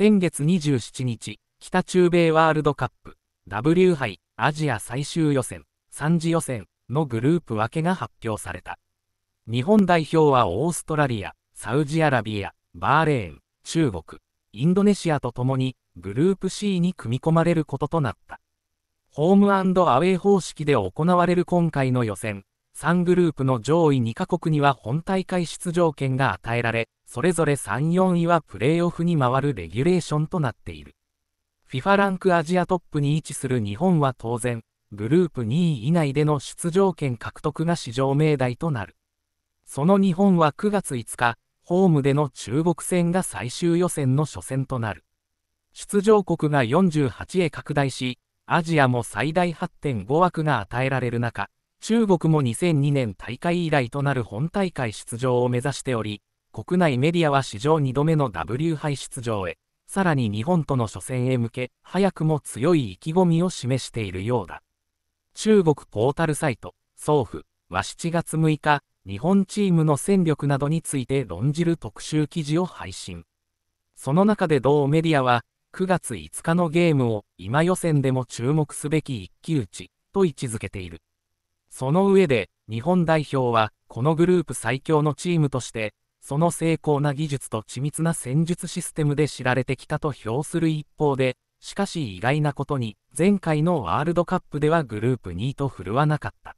先月27日、北中米ワールドカップ W 杯アジア最終予選3次予選のグループ分けが発表された。日本代表はオーストラリア、サウジアラビア、バーレーン、中国、インドネシアとともにグループ C に組み込まれることとなった。ホームアウェイ方式で行われる今回の予選、3グループの上位2カ国には本大会出場権が与えられ、それぞれ3、4位はプレーオフに回るレギュレーションとなっている。FIFA ランクアジアトップに位置する日本は当然、グループ2位以内での出場権獲得が史上命題となる。その日本は9月5日、ホームでの中国戦が最終予選の初戦となる。出場国が48へ拡大し、アジアも最大8.5枠が与えられる中、中国も2002年大会以来となる本大会出場を目指しており、国内メディアは史上2度目の W 杯出場へ、さらに日本との初戦へ向け、早くも強い意気込みを示しているようだ。中国ポータルサイト、総府は7月6日、日本チームの戦力などについて論じる特集記事を配信。その中で同メディアは、9月5日のゲームを今予選でも注目すべき一騎打ちと位置づけている。その上で、日本代表は、このグループ最強のチームとして、その精巧な技術と緻密な戦術システムで知られてきたと評する一方で、しかし意外なことに、前回のワールドカップではグループ2位と振るわなかった。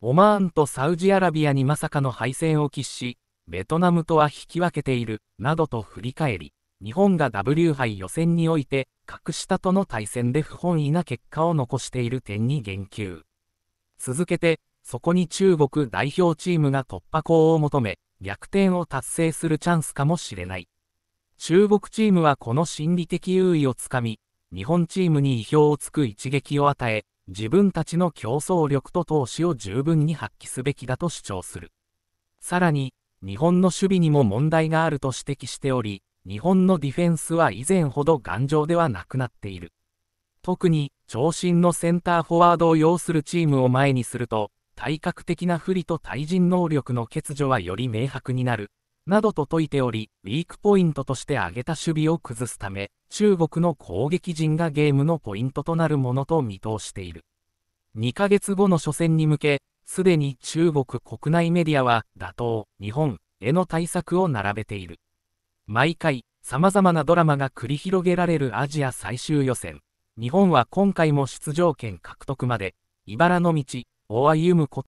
オマーンとサウジアラビアにまさかの敗戦を喫し、ベトナムとは引き分けている、などと振り返り、日本が W 杯予選において、格下との対戦で不本意な結果を残している点に言及。続けて、そこに中国代表チームが突破口を求め、逆転を達成するチャンスかもしれない。中国チームはこの心理的優位をつかみ、日本チームに意表をつく一撃を与え、自分たちの競争力と投資を十分に発揮すべきだと主張する。さらに、日本の守備にも問題があると指摘しており、日本のディフェンスは以前ほど頑丈ではなくなっている。特に長身のセンターフォワードを要するチームを前にすると、体格的な不利と対人能力の欠如はより明白になる、などと説いており、ウィークポイントとして挙げた守備を崩すため、中国の攻撃陣がゲームのポイントとなるものと見通している。2ヶ月後の初戦に向け、すでに中国国内メディアは、打倒、日本への対策を並べている。毎回、様々なドラマが繰り広げられるアジア最終予選。日本は今回も出場権獲得まで、茨の道を歩むこと